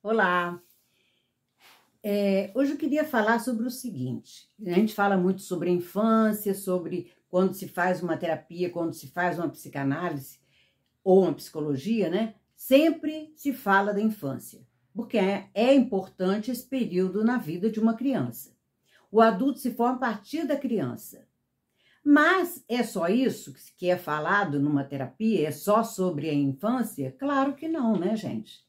Olá! É, hoje eu queria falar sobre o seguinte: né? a gente fala muito sobre a infância, sobre quando se faz uma terapia, quando se faz uma psicanálise ou uma psicologia, né? Sempre se fala da infância, porque é, é importante esse período na vida de uma criança. O adulto se forma a partir da criança. Mas é só isso que é falado numa terapia? É só sobre a infância? Claro que não, né, gente?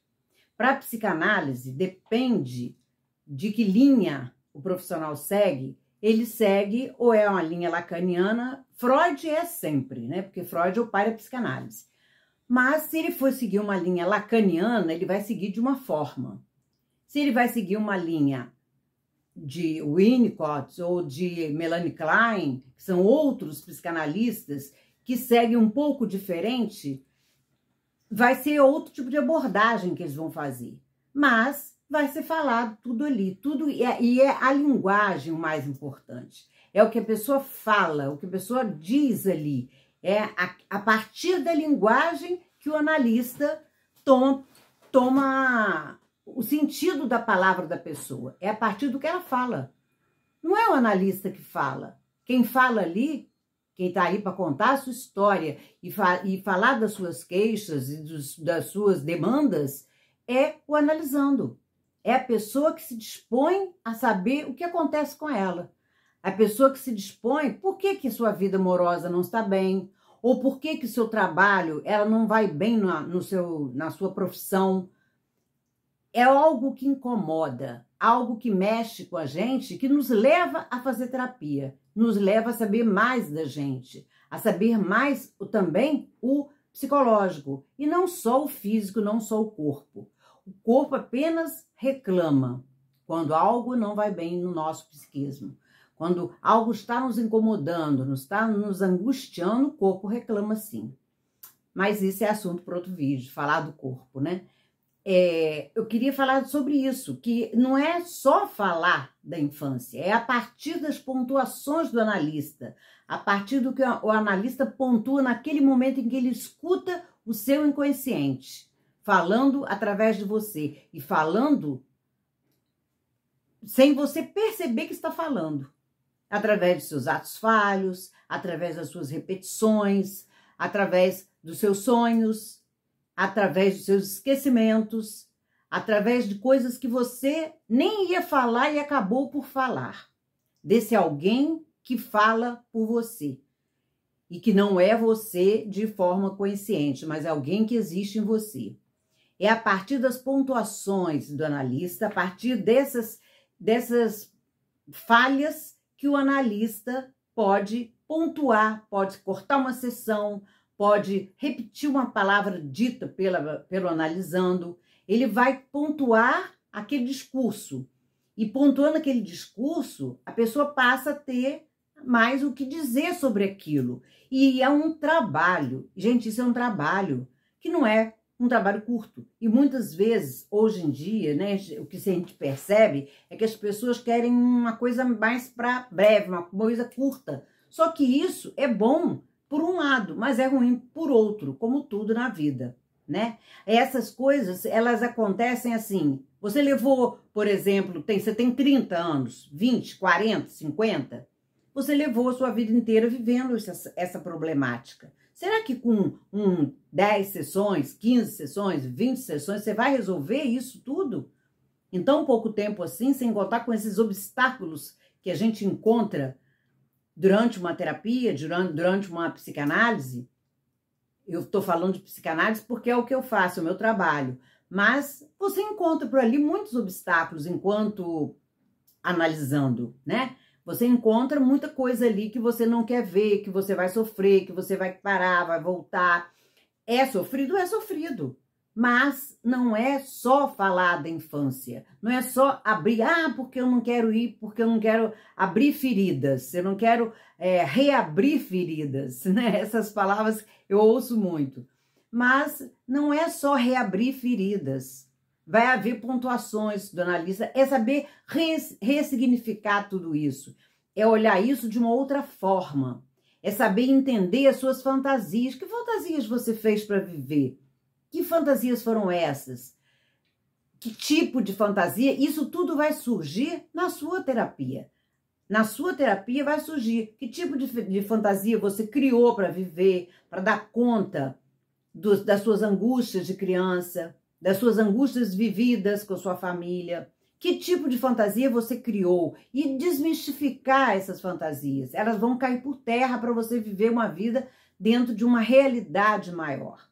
Para a psicanálise, depende de que linha o profissional segue, ele segue ou é uma linha lacaniana, Freud é sempre, né? Porque Freud é o pai da psicanálise. Mas se ele for seguir uma linha lacaniana, ele vai seguir de uma forma. Se ele vai seguir uma linha de Winnicott ou de Melanie Klein, que são outros psicanalistas que seguem um pouco diferente, vai ser outro tipo de abordagem que eles vão fazer. Mas vai ser falado tudo ali, tudo e é, e é a linguagem o mais importante. É o que a pessoa fala, o que a pessoa diz ali. É a, a partir da linguagem que o analista toma o sentido da palavra da pessoa. É a partir do que ela fala. Não é o analista que fala. Quem fala ali quem está aí para contar a sua história e, fa e falar das suas queixas e dos, das suas demandas, é o analisando. É a pessoa que se dispõe a saber o que acontece com ela. A pessoa que se dispõe por que, que sua vida amorosa não está bem, ou por que, que seu trabalho ela não vai bem na, no seu, na sua profissão. É algo que incomoda, algo que mexe com a gente, que nos leva a fazer terapia nos leva a saber mais da gente, a saber mais também o psicológico e não só o físico, não só o corpo. O corpo apenas reclama quando algo não vai bem no nosso psiquismo. Quando algo está nos incomodando, nos está nos angustiando, o corpo reclama sim. Mas isso é assunto para outro vídeo, falar do corpo, né? é, eu queria falar sobre isso, que não é só falar da infância, é a partir das pontuações do analista, a partir do que o analista pontua naquele momento em que ele escuta o seu inconsciente, falando através de você e falando sem você perceber que está falando, através dos seus atos falhos, através das suas repetições, através dos seus sonhos através dos seus esquecimentos, através de coisas que você nem ia falar e acabou por falar. Desse alguém que fala por você. E que não é você de forma consciente, mas é alguém que existe em você. É a partir das pontuações do analista, a partir dessas, dessas falhas, que o analista pode pontuar, pode cortar uma sessão, pode repetir uma palavra dita pela, pelo analisando, ele vai pontuar aquele discurso. E pontuando aquele discurso, a pessoa passa a ter mais o que dizer sobre aquilo. E é um trabalho, gente, isso é um trabalho que não é um trabalho curto. E muitas vezes, hoje em dia, né, o que a gente percebe é que as pessoas querem uma coisa mais para breve, uma coisa curta. Só que isso é bom por um lado, mas é ruim por outro, como tudo na vida, né? Essas coisas, elas acontecem assim. Você levou, por exemplo, tem, você tem 30 anos, 20, 40, 50, você levou a sua vida inteira vivendo essa, essa problemática. Será que com um, 10 sessões, 15 sessões, 20 sessões, você vai resolver isso tudo? Em tão pouco tempo assim, sem contar com esses obstáculos que a gente encontra durante uma terapia, durante uma psicanálise, eu estou falando de psicanálise porque é o que eu faço, é o meu trabalho. Mas você encontra por ali muitos obstáculos enquanto analisando, né? Você encontra muita coisa ali que você não quer ver, que você vai sofrer, que você vai parar, vai voltar. É sofrido? É sofrido. Mas não é só falar da infância, não é só abrir, ah, porque eu não quero ir, porque eu não quero abrir feridas, eu não quero é, reabrir feridas, né? Essas palavras eu ouço muito. Mas não é só reabrir feridas. Vai haver pontuações do analista, é saber res, ressignificar tudo isso, é olhar isso de uma outra forma, é saber entender as suas fantasias. Que fantasias você fez para viver? Que fantasias foram essas? Que tipo de fantasia? Isso tudo vai surgir na sua terapia. Na sua terapia vai surgir que tipo de, de fantasia você criou para viver, para dar conta das suas angústias de criança, das suas angústias vividas com sua família. Que tipo de fantasia você criou? E desmistificar essas fantasias. Elas vão cair por terra para você viver uma vida dentro de uma realidade maior.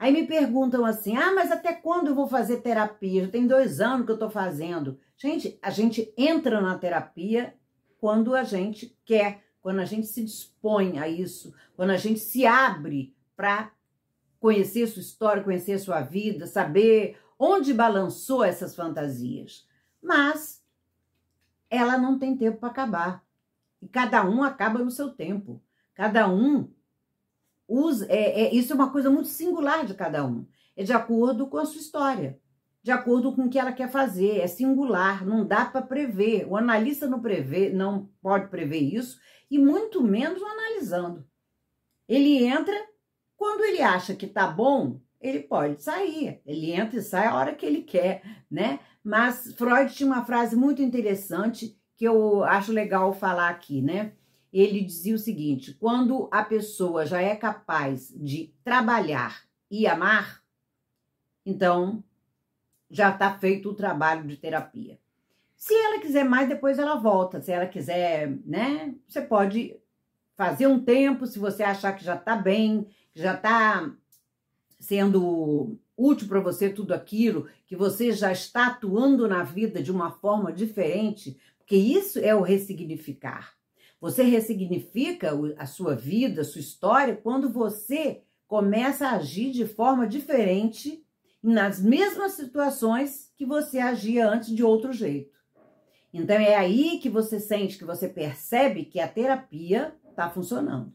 Aí me perguntam assim: ah, mas até quando eu vou fazer terapia? Já tem dois anos que eu estou fazendo. Gente, a gente entra na terapia quando a gente quer, quando a gente se dispõe a isso, quando a gente se abre para conhecer sua história, conhecer sua vida, saber onde balançou essas fantasias. Mas ela não tem tempo para acabar. E cada um acaba no seu tempo. Cada um é, é, isso é uma coisa muito singular de cada um. É de acordo com a sua história, de acordo com o que ela quer fazer. É singular, não dá para prever. O analista não prevê, não pode prever isso, e muito menos o analisando. Ele entra quando ele acha que tá bom, ele pode sair. Ele entra e sai a hora que ele quer, né? Mas Freud tinha uma frase muito interessante que eu acho legal falar aqui, né? ele dizia o seguinte: quando a pessoa já é capaz de trabalhar e amar, então já está feito o trabalho de terapia. Se ela quiser mais, depois ela volta. Se ela quiser, né? Você pode fazer um tempo, se você achar que já está bem, que já está sendo útil para você tudo aquilo, que você já está atuando na vida de uma forma diferente, porque isso é o ressignificar. Você ressignifica a sua vida, a sua história, quando você começa a agir de forma diferente nas mesmas situações que você agia antes de outro jeito. Então é aí que você sente, que você percebe que a terapia está funcionando.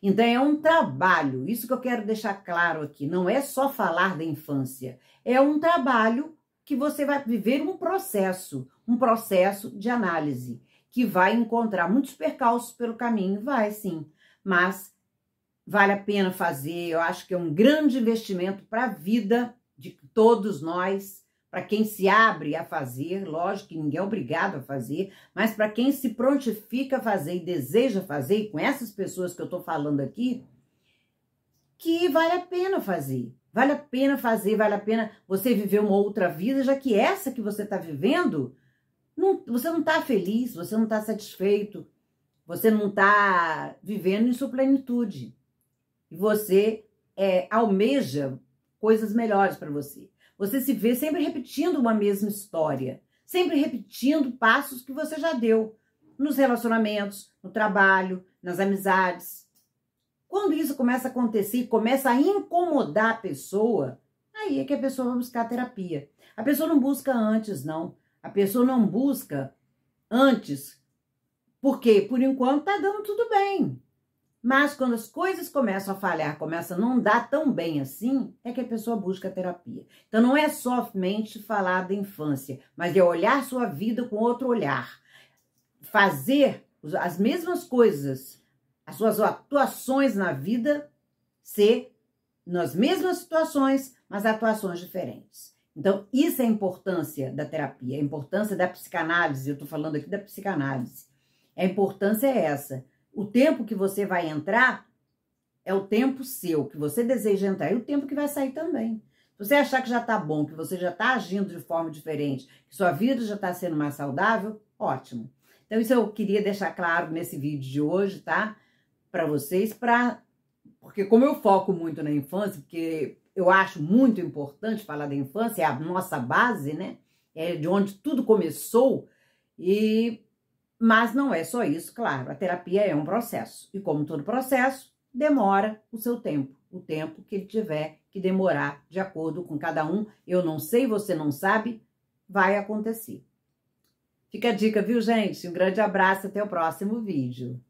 Então é um trabalho, isso que eu quero deixar claro aqui, não é só falar da infância, é um trabalho que você vai viver um processo, um processo de análise que vai encontrar muitos percalços pelo caminho, vai sim, mas vale a pena fazer. Eu acho que é um grande investimento para a vida de todos nós, para quem se abre a fazer, lógico que ninguém é obrigado a fazer, mas para quem se prontifica a fazer e deseja fazer, e com essas pessoas que eu estou falando aqui, que vale a pena fazer. Vale a pena fazer, vale a pena você viver uma outra vida, já que essa que você está vivendo não, você não está feliz, você não está satisfeito, você não está vivendo em sua plenitude. E você é, almeja coisas melhores para você. Você se vê sempre repetindo uma mesma história, sempre repetindo passos que você já deu nos relacionamentos, no trabalho, nas amizades. Quando isso começa a acontecer, começa a incomodar a pessoa, aí é que a pessoa vai buscar terapia. A pessoa não busca antes, não. A pessoa não busca antes, porque por enquanto tá dando tudo bem. Mas quando as coisas começam a falhar, começam a não dar tão bem assim, é que a pessoa busca a terapia. Então não é somente falar da infância, mas é olhar sua vida com outro olhar. Fazer as mesmas coisas, as suas atuações na vida ser nas mesmas situações, mas atuações diferentes. Então, isso é a importância da terapia, a importância da psicanálise. Eu estou falando aqui da psicanálise. A importância é essa. O tempo que você vai entrar é o tempo seu, que você deseja entrar, e o tempo que vai sair também. Se você achar que já está bom, que você já está agindo de forma diferente, que sua vida já está sendo mais saudável, ótimo. Então, isso eu queria deixar claro nesse vídeo de hoje, tá? Para vocês, para. Porque, como eu foco muito na infância, porque eu acho muito importante falar da infância, é a nossa base, né? É de onde tudo começou. E mas não é só isso, claro. A terapia é um processo e como todo processo, demora o seu tempo, o tempo que ele tiver que demorar, de acordo com cada um. Eu não sei, você não sabe, vai acontecer. Fica a dica, viu, gente? Um grande abraço, até o próximo vídeo.